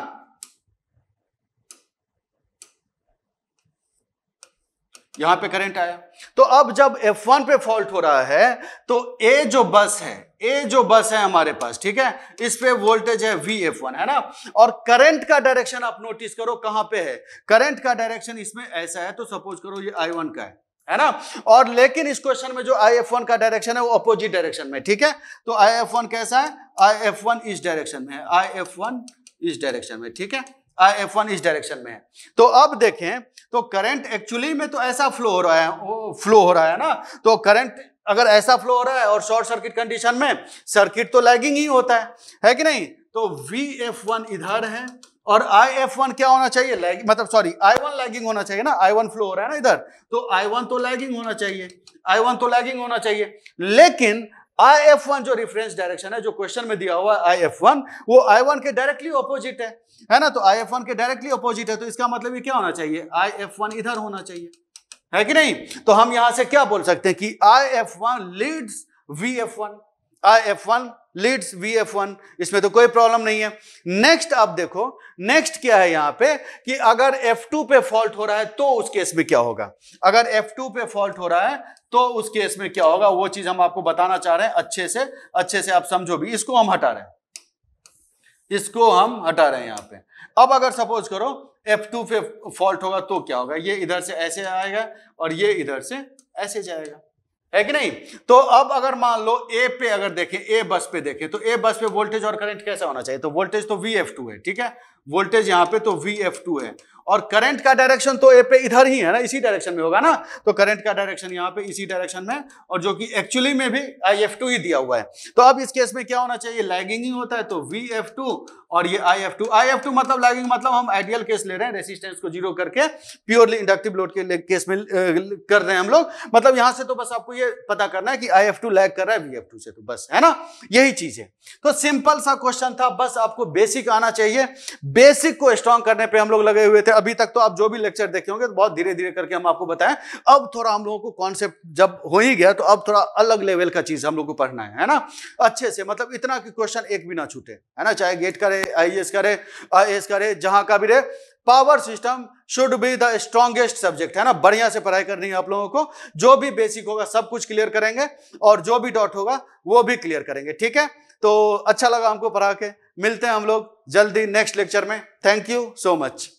यहां पे करंट आया तो अब जब F1 पे फॉल्ट हो रहा है तो A जो बस है ए जो बस है हमारे पास ठीक है इस पे वोल्टेज है वी एफ वन है ना और करंट का डायरेक्शन आप नोटिस करो कहां पे है करंट का डायरेक्शन इसमें ऐसा है तो सपोज करो ये आई वन का है है ना और लेकिन इस क्वेश्चन में जो आई एफ वन का डायरेक्शन है वो अपोजिट डायरेक्शन में ठीक है तो आई एफ वन कैसा है आई एफ वन इस डायरेक्शन में है आई एफ वन इस डायरेक्शन में ठीक है आई एफ वन इस डायरेक्शन में है तो अब देखें तो करंट एक्चुअली में तो ऐसा फ्लो हो रहा है फ्लो हो रहा है ना तो करंट अगर ऐसा फ्लो हो रहा है और शॉर्ट सर्किट कंडीशन में सर्किट तो लैगिंग ही होता है है कि नहीं तो वी एफ वन इधर है और आई एफ वन क्या होना चाहिए लैगिंग मतलब सॉरी आई वन लैगिंग होना चाहिए ना आई वन फ्लो हो रहा है ना इधर तो आई वन तो लैगिंग होना चाहिए आई वन तो लैगिंग होना चाहिए लेकिन आई एफ वन जो रिफरेंस डायरेक्शन है जो क्वेश्चन में दिया हुआ है आई एफ वन वो आई वन के डायरेक्टली ऑपोजिट है है ना तो आई एफ वन के डायरेक्टली ऑपोजिट है तो इसका मतलब ये क्या होना चाहिए आई एफ वन इधर होना चाहिए है कि नहीं तो हम यहां से क्या बोल सकते हैं कि I F one leads V F one I F one leads V F one इसमें तो कोई प्रॉब्लम नहीं है नेक्स्ट आप देखो नेक्स्ट क्या है यहां पे कि अगर एफ टू पे फॉल्ट हो रहा है तो उस केस में क्या होगा अगर एफ टू पे फॉल्ट हो रहा है तो उस केस में क्या होगा वो चीज हम आपको बताना चाह रहे हैं अच्छे से अच्छे से आप समझो भी इसको हम हटा रहे हैं इसको हम हटा रहे हैं यहां पे अब अगर सपोज करो टू पे फॉल्ट होगा तो क्या होगा ये इधर से ऐसे आएगा और ये इधर से ऐसे जाएगा है कि नहीं तो अब अगर मान लो ए पे अगर देखें ए बस पे देखें तो ए बस पे वोल्टेज और करंट कैसा होना चाहिए तो वोल्टेज तो वी एफ टू है ठीक है वोल्टेज यहां पे तो वी एफ टू है और करंट का डायरेक्शन तो ए पे इधर ही है ना इसी डायरेक्शन में होगा ना तो करंट का डायरेक्शन यहाँ पे इसी डायरेक्शन में और जो कि एक्चुअली में भी आई एफ टू ही दिया हुआ है तो अब इस केस में क्या होना चाहिए लैगिंग ही होता है तो वी एफ टू और ये I F two I F two मतलब लैगिंग मतलब हम आइडियल केस ले रहे हैं रेसिस्टेंस को जीरो करके प्योरली इंडक्टिव लोड के केस में कर रहे हैं हम लोग मतलब यहां से तो बस आपको ये पता करना है कि आई एफ टू लैग कर रहा है वी एफ टू से तो बस है ना यही चीज है तो सिंपल सा क्वेश्चन था बस आपको बेसिक आना चाहिए बेसिक को स्ट्रांग करने पे हम लोग लगे हुए थे अभी तक तो आप जो भी लेक्चर देखे होंगे तो बहुत धीरे धीरे करके हम आपको बताएं अब थोड़ा हम लोगों को कॉन्सेप्ट जब हो ही गया तो अब थोड़ा अलग लेवल का चीज हम लोग को पढ़ना है है ना अच्छे से मतलब इतना कि क्वेश्चन एक भी ना छूटे है ना चाहे गेट करे आई करे आई करे जहां का भी रहे power system should be the strongest subject है ना बढ़िया से पढ़ाई करनी है आप लोगों को जो भी बेसिक होगा सब कुछ क्लियर करेंगे और जो भी डॉट होगा वो भी क्लियर करेंगे ठीक है तो अच्छा लगा हमको पढ़ा के मिलते हैं हम लोग जल्दी नेक्स्ट लेक्चर में थैंक यू सो मच